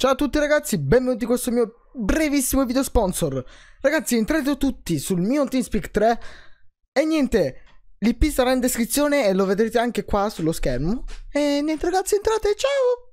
Ciao a tutti ragazzi, benvenuti in questo mio brevissimo video sponsor. Ragazzi, entrate tutti sul mio TeamSpeak 3 e niente, l'IP sarà in descrizione e lo vedrete anche qua sullo schermo. E niente ragazzi, entrate, ciao!